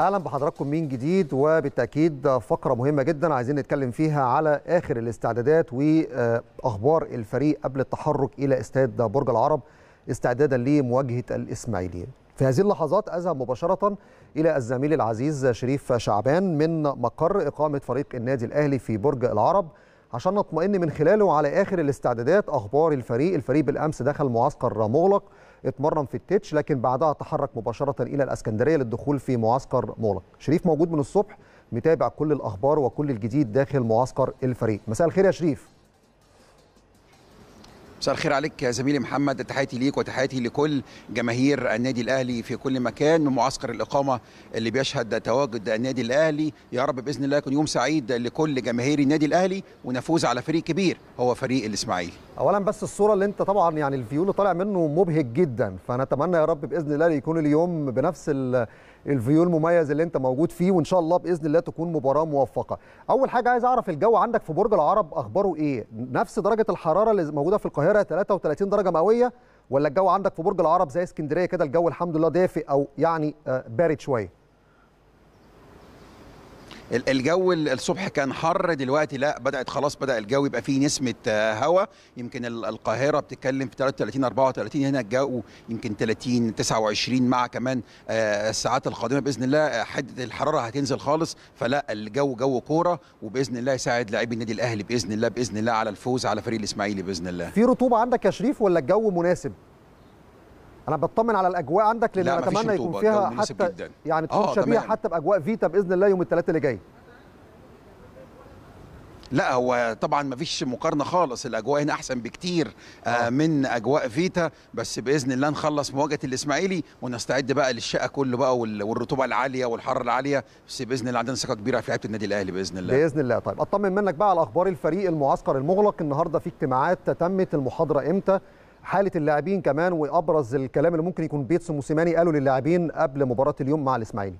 اهلا بحضراتكم من جديد وبالتاكيد فقره مهمه جدا عايزين نتكلم فيها على اخر الاستعدادات واخبار الفريق قبل التحرك الى استاد برج العرب استعدادا لمواجهه الاسماعيلي في هذه اللحظات اذهب مباشره الى الزميل العزيز شريف شعبان من مقر اقامه فريق النادي الاهلي في برج العرب عشان نطمئن من خلاله على اخر الاستعدادات اخبار الفريق الفريق بالامس دخل معسكر مغلق اتمرن في التتش لكن بعدها تحرك مباشره الى الاسكندريه للدخول في معسكر مولك شريف موجود من الصبح متابع كل الاخبار وكل الجديد داخل معسكر الفريق مساء الخير يا شريف مساء الخير عليك يا زميلي محمد تحياتي ليك وتحياتي لكل جماهير النادي الاهلي في كل مكان من معسكر الاقامه اللي بيشهد تواجد النادي الاهلي يا رب باذن الله يكون يوم سعيد لكل جماهير النادي الاهلي ونفوز على فريق كبير هو فريق الاسماعيلي اولا بس الصوره اللي انت طبعا يعني الفيو اللي طالع منه مبهج جدا فنتمنى يا رب باذن الله يكون اليوم بنفس الفيو المميز اللي انت موجود فيه وان شاء الله باذن الله تكون مباراه موفقه اول حاجه عايز اعرف الجو عندك في برج العرب اخباره ايه نفس درجه الحراره اللي موجوده في القاهره 33 درجه مئويه ولا الجو عندك في برج العرب زي اسكندريه كده الجو الحمد لله دافئ او يعني آه، بارد شويه الجو الصبح كان حر دلوقتي لا بدات خلاص بدا الجو يبقى فيه نسمه آه، هواء يمكن القاهره بتتكلم في 33 34 هنا الجو يمكن 30 29 مع كمان آه، الساعات القادمه باذن الله حده آه، الحراره هتنزل خالص فلا الجو جو كوره وباذن الله يساعد لاعبي النادي الاهلي باذن الله باذن الله على الفوز على فريق الاسماعيلي باذن الله في رطوبه عندك يا شريف ولا الجو مناسب انا بطمن على الاجواء عندك لان لا اتمنى يكون فيها حتى يعني تكون آه، شبيهه حتى باجواء فيتا باذن الله يوم الثلاثاء اللي جاي لا هو طبعا ما فيش مقارنه خالص الاجواء هنا احسن بكتير آه،, آه من اجواء فيتا بس باذن الله نخلص مواجهه الاسماعيلي ونستعد بقى للشقه كله بقى والرطوبه العاليه والحر العاليه بس باذن الله عندنا ثقه كبيره في لعيبه النادي الاهلي باذن الله باذن الله طيب اطمن منك بقى على اخبار الفريق المعسكر المغلق النهارده في اجتماعات تمت المحاضره امتى حاله اللاعبين كمان وابرز الكلام اللي ممكن يكون بيتسو موسيماني قاله للاعبين قبل مباراه اليوم مع الاسماعيلي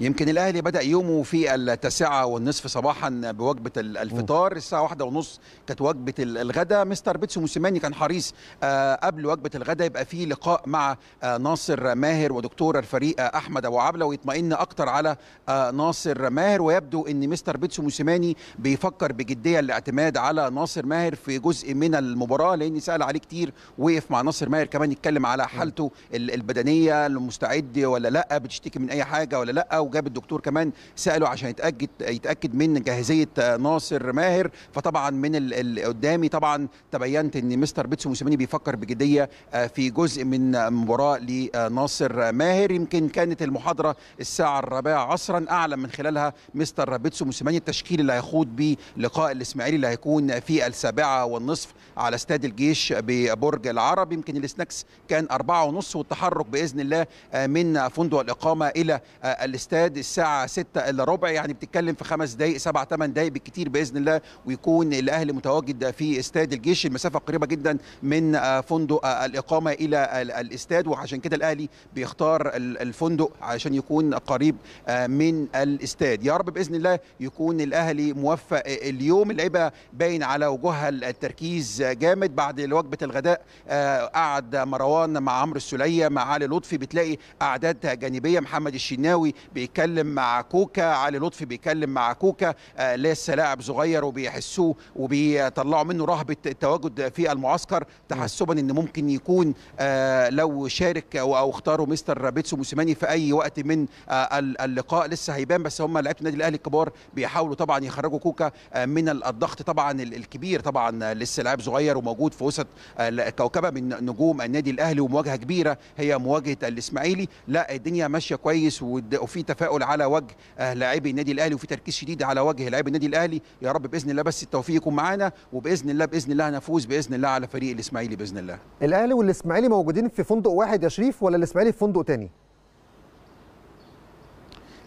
يمكن الاهلي بدا يومه في التاسعة والنصف صباحا بوجبه الفطار الساعه واحدة ونص كانت وجبه الغداء مستر بيتسو موسيماني كان حريص آه، قبل وجبه الغداء يبقى في لقاء مع آه، ناصر ماهر ودكتور الفريق آه، احمد ابو عبله ويطمئن اكتر على ناصر ماهر ويبدو ان مستر بيتسو موسيماني بيفكر بجديه الاعتماد على ناصر ماهر في جزء من المباراه لان سال عليه كتير وقف مع ناصر ماهر كمان يتكلم على حالته البدنيه مستعد ولا لا بتشتكي من اي حاجه ولا لا وجاب الدكتور كمان ساله عشان يتاكد يتاكد من جاهزيه آه، ناصر ماهر فطبعا من اللي قدامي طبعا تبينت ان مستر بيتسو موسيماني بيفكر بجديه آه، في جزء من آه، مباراه لناصر ماهر يمكن كانت المحاضره الساعه الرابعه عصرا اعلن من خلالها مستر بيتسو موسيماني التشكيل اللي هيخوض بيه لقاء الاسماعيلي اللي هيكون في السابعه والنصف على استاد الجيش ببرج العرب يمكن السناكس كان أربعة ونص والتحرك باذن الله من فندق الاقامه الى الاستاد الاستاد الساعه 6 الا ربع يعني بتتكلم في خمس دقائق سبع ثمان دقائق بالكثير باذن الله ويكون الاهلي متواجد في استاد الجيش المسافه قريبه جدا من آه، فندق آه، الاقامه الى الاستاد وعشان كده الاهلي بيختار الفندق عشان يكون قريب آه، من الاستاد يا رب باذن الله يكون الاهلي موفق اليوم اللعيبه باين على وجوهها التركيز جامد بعد وجبه الغداء قعد مروان مع عمرو السلية مع علي لطفي بتلاقي اعداد جانبيه محمد الشناوي بيتكلم مع كوكا علي لطفي بيتكلم مع كوكا آه، لسه لاعب صغير وبيحسوه وبيطلعوا منه رهبه التواجد في المعسكر تحسبا ان ممكن يكون آه، لو شارك او اختاروا مستر بيتسو موسيماني في اي وقت من آه، اللقاء لسه هيبان بس هم لعيبه النادي الاهلي الكبار بيحاولوا طبعا يخرجوا كوكا من الضغط طبعا الكبير طبعا لسه لاعب صغير وموجود في وسط كوكبه من نجوم النادي الاهلي ومواجهه كبيره هي مواجهه الاسماعيلي لا الدنيا ماشيه كويس وفي تفاؤل على وجه آه، لاعبي النادي الاهلي وفي تركيز شديد على وجه لاعبي النادي الاهلي يا رب باذن الله بس التوفيق يكون معانا وباذن الله باذن الله هنفوز باذن الله على فريق الاسماعيلي باذن الله الاهلي والاسماعيلي موجودين في فندق واحد يا شريف ولا الاسماعيلي في فندق تاني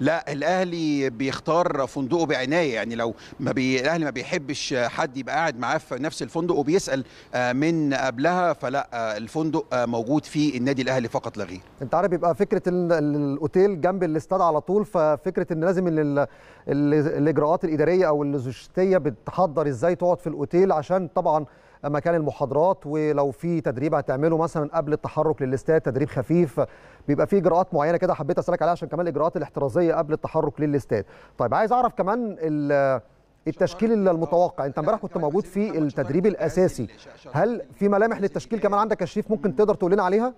لا الاهلي بيختار فندقه بعنايه يعني لو ما بي... الاهلي ما بيحبش حد يبقى قاعد معاه في نفس الفندق وبيسال آه، من قبلها فلا آه، الفندق آه، موجود في النادي الاهلي فقط لا غير انت عارف يبقى فكره الاوتيل جنب الاستاد على طول ففكره ان لازم ال... الاجراءات الاداريه او اللوجستيه بتحضر ازاي تقعد في الاوتيل عشان طبعا مكان المحاضرات ولو في تدريب هتعمله مثلا قبل التحرك للاستاد تدريب خفيف بيبقى في اجراءات معينه كده حبيت اسالك عليها عشان كمان الاجراءات الاحترازيه قبل التحرك للاستاد طيب عايز اعرف كمان التشكيل المتوقع انت امبارح كنت موجود في التدريب الاساسي هل في ملامح للتشكيل كمان عندك يا شريف ممكن تقدر تقول لنا عليها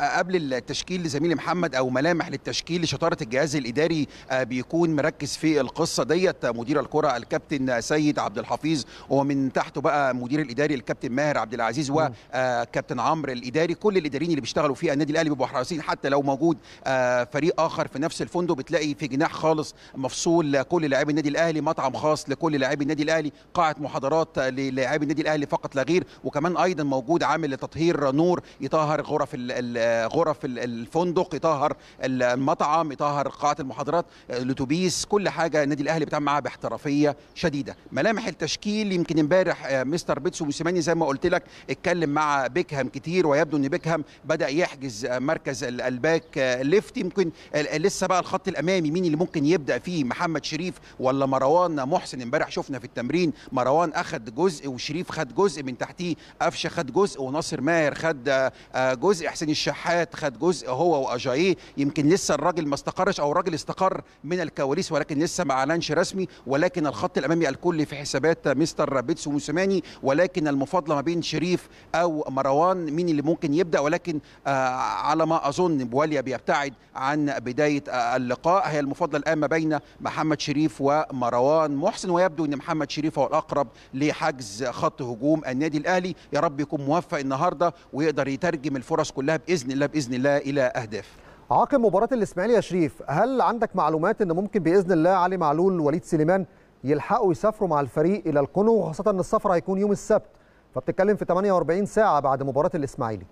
آه، قبل التشكيل لزميلي محمد او ملامح للتشكيل لشطاره الجهاز الاداري آه، بيكون مركز في القصه ديت مدير الكره الكابتن سيد عبد الحفيظ ومن تحته بقى مدير الاداري الكابتن ماهر عبد العزيز وكابتن عمرو الاداري كل الاداريين اللي بيشتغلوا في النادي الاهلي بيبقوا حريصين حتى لو موجود آه، فريق اخر في نفس الفندق بتلاقي في جناح خالص مفصول لكل لاعبي النادي الاهلي مطعم خاص لكل لاعبي النادي الاهلي قاعه محاضرات للاعبي النادي الاهلي فقط لا غير وكمان ايضا موجود عامل لتطهير نور يطهر غرف غرف الفندق يطهر المطعم يطهر قاعه المحاضرات آه، الاتوبيس كل حاجه النادي الاهلي بيتعامل معاها باحترافيه شديده ملامح التشكيل يمكن امبارح آه، مستر بيتسو موسيماني زي ما قلت لك اتكلم مع بيكهام كتير ويبدو ان بيكهام بدا يحجز آه، مركز الباك ليفت يمكن لسه بقى الخط الامامي مين اللي ممكن يبدا فيه محمد شريف ولا مروان محسن امبارح شفنا في التمرين مروان اخذ جزء وشريف خد جزء من تحتيه قفشه خد جزء وناصر ماهر خد جزء حسين الشحات الساحات خد جزء هو واجاييه يمكن لسه الراجل ما استقرش او الراجل استقر من الكواليس ولكن لسه ما اعلنش رسمي ولكن الخط الامامي الكلي في حسابات مستر بيتس وموسيماني ولكن المفاضله ما بين شريف او مروان مين اللي ممكن يبدا ولكن آه، على ما اظن بواليا بيبتعد عن بدايه آه، اللقاء هي المفاضله الان ما بين محمد شريف ومروان محسن ويبدو ان محمد شريف هو الاقرب لحجز خط هجوم النادي الاهلي يا رب يكون موفق النهارده ويقدر يترجم الفرص كلها باذن باذن الله باذن الله الى اهداف عقب مباراه الاسماعيلي يا شريف هل عندك معلومات ان ممكن باذن الله علي معلول ووليد سليمان يلحقوا يسافروا مع الفريق الى القنو وخاصه ان السفر هيكون يوم السبت فبتتكلم في 48 ساعه بعد مباراه الاسماعيلي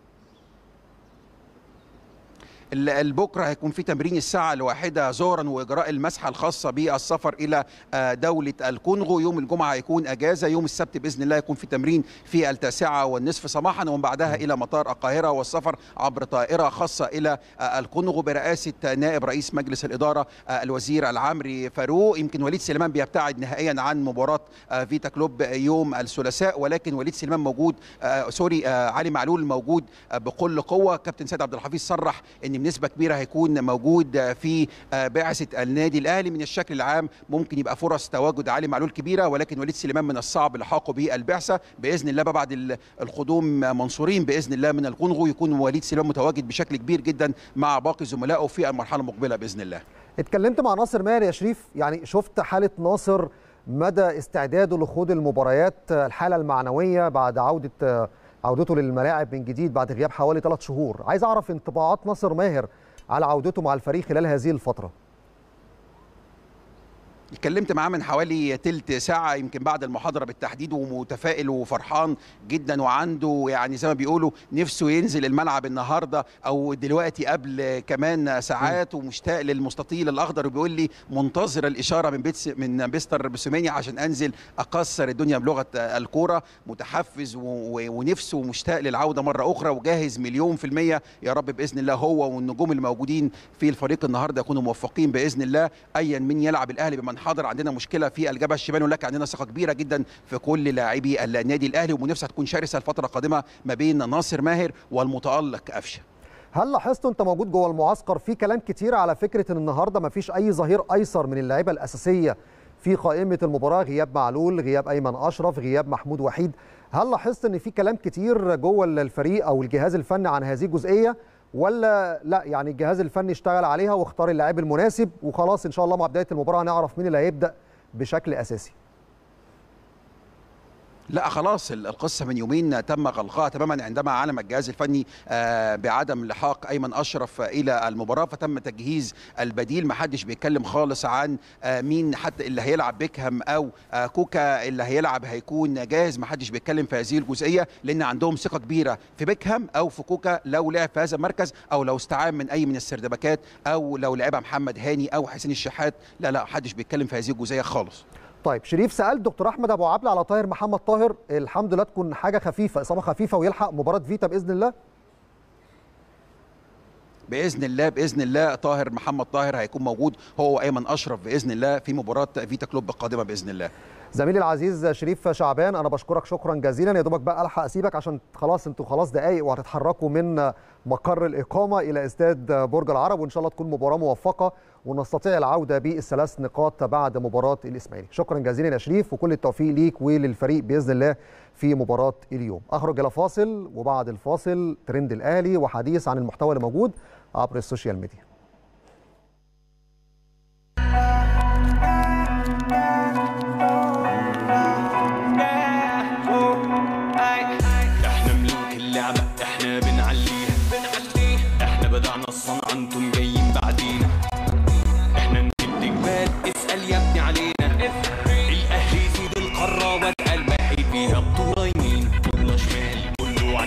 بكره هيكون في تمرين الساعه الواحده ظهرا واجراء المسحه الخاصه بالسفر الى آه، دوله الكونغو يوم الجمعه هيكون اجازه يوم السبت باذن الله يكون في تمرين في التاسعه والنصف صباحا ومن بعدها الى مطار القاهره والسفر عبر طائره خاصه الى آه، الكونغو برئاسه نائب رئيس مجلس الاداره آه، الوزير العمري فاروق يمكن وليد سليمان بيبتعد نهائيا عن مباراه فيتا كلوب يوم الثلاثاء ولكن وليد سليمان موجود سوري علي معلول موجود بكل قوه كابتن سيد عبد الحفيظ صرح ان يعني بنسبه كبيره هيكون موجود في آه، بعثه النادي الاهلي من الشكل العام ممكن يبقى فرص تواجد علي معلول كبيره ولكن وليد سليمان من الصعب لحاقه بالبعثه باذن الله بعد القدوم منصورين باذن الله من الكونغو يكون وليد سليمان متواجد بشكل كبير جدا مع باقي زملائه في المرحله المقبله باذن الله اتكلمت مع ناصر ماهر يا شريف يعني شفت حاله ناصر مدى استعداده لخوض المباريات الحاله المعنويه بعد عوده عودته للملاعب من جديد بعد غياب حوالي ثلاث شهور عايز أعرف انطباعات ناصر ماهر على عودته مع الفريق خلال هذه الفترة اتكلمت معاه من حوالي تلت ساعة يمكن بعد المحاضرة بالتحديد ومتفائل وفرحان جدا وعنده يعني زي ما بيقولوا نفسه ينزل الملعب النهاردة أو دلوقتي قبل كمان ساعات ومشتاق للمستطيل الأخضر وبيقول لي منتظر الإشارة من بيتس من بيستر بسوميني عشان أنزل أكسر الدنيا بلغة الكورة متحفز ونفسه مشتاق للعودة مرة أخرى وجاهز مليون في المية يا رب بإذن الله هو والنجوم الموجودين في الفريق النهاردة يكونوا موفقين بإذن الله أيا من يلعب الأهلي بمن حاضر عندنا مشكله في الجبهه الشمالي ولكن عندنا ثقه كبيره جدا في كل لاعبي النادي الاهلي ومنافسه هتكون شرسه الفتره القادمه ما بين ناصر ماهر والمتالق قفشه هل لاحظت انت موجود جوه المعسكر في كلام كتير على فكره ان النهارده ما فيش اي ظهير ايسر من اللعيبه الاساسيه في قائمه المباراه غياب معلول غياب ايمن اشرف غياب محمود وحيد هل لاحظت ان في كلام كتير جوه الفريق او الجهاز الفني عن هذه الجزئيه ولا لا يعني الجهاز الفني اشتغل عليها واختار اللاعب المناسب وخلاص ان شاء الله مع بدايه المباراه هنعرف مين اللي هيبدا بشكل اساسي لا خلاص القصه من يومين تم غلقها تماما عندما علم الجهاز الفني آه، بعدم لحاق ايمن اشرف الى المباراه فتم تجهيز البديل ما حدش بيتكلم خالص عن آه، مين حتى اللي هيلعب بيكهام او آه، كوكا اللي هيلعب هيكون جاهز ما حدش بيتكلم في هذه الجزئيه لان عندهم ثقه كبيره في بيكهام او في كوكا لو لعب في هذا المركز او لو استعان من اي من السردبكات او لو لعبها محمد هاني او حسين الشحات لا لا حدش بيتكلم في هذه الجزئيه خالص طيب شريف سال دكتور احمد ابو عبله على طاهر محمد طاهر الحمد لله تكون حاجه خفيفه اصابه خفيفه ويلحق مباراه فيتا باذن الله باذن الله باذن الله طاهر محمد طاهر هيكون موجود هو وايمن اشرف باذن الله في مباراه فيتا كلوب القادمه باذن الله زميلي العزيز شريف شعبان انا بشكرك شكرا جزيلا يا دوبك بقى الحق اسيبك عشان خلاص انتوا خلاص دقايق وهتتحركوا من مقر الاقامه الى استاد برج العرب وان شاء الله تكون مباراه موفقه ونستطيع العوده بالثلاث نقاط بعد مباراه الاسماعيلي شكرا جزيلا يا شريف وكل التوفيق ليك وللفريق باذن الله في مباراه اليوم اخرج الى فاصل وبعد الفاصل ترند الاهلي وحديث عن المحتوى اللي موجود عبر السوشيال ميديا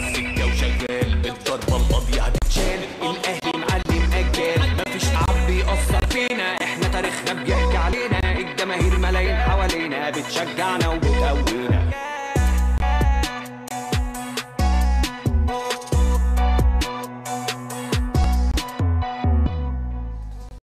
السكة وشغال الضربة القاضية هتتشال الأهلي معلم أجيال مفيش تعب بيأثر فينا احنا تاريخنا بيحكي علينا الجماهير ملايين حوالينا بتشجعنا وبتقوي